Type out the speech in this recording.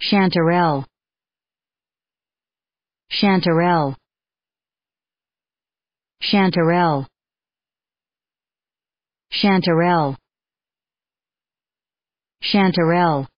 Chanterelle Chanterelle Chanterelle Chanterelle Chanterelle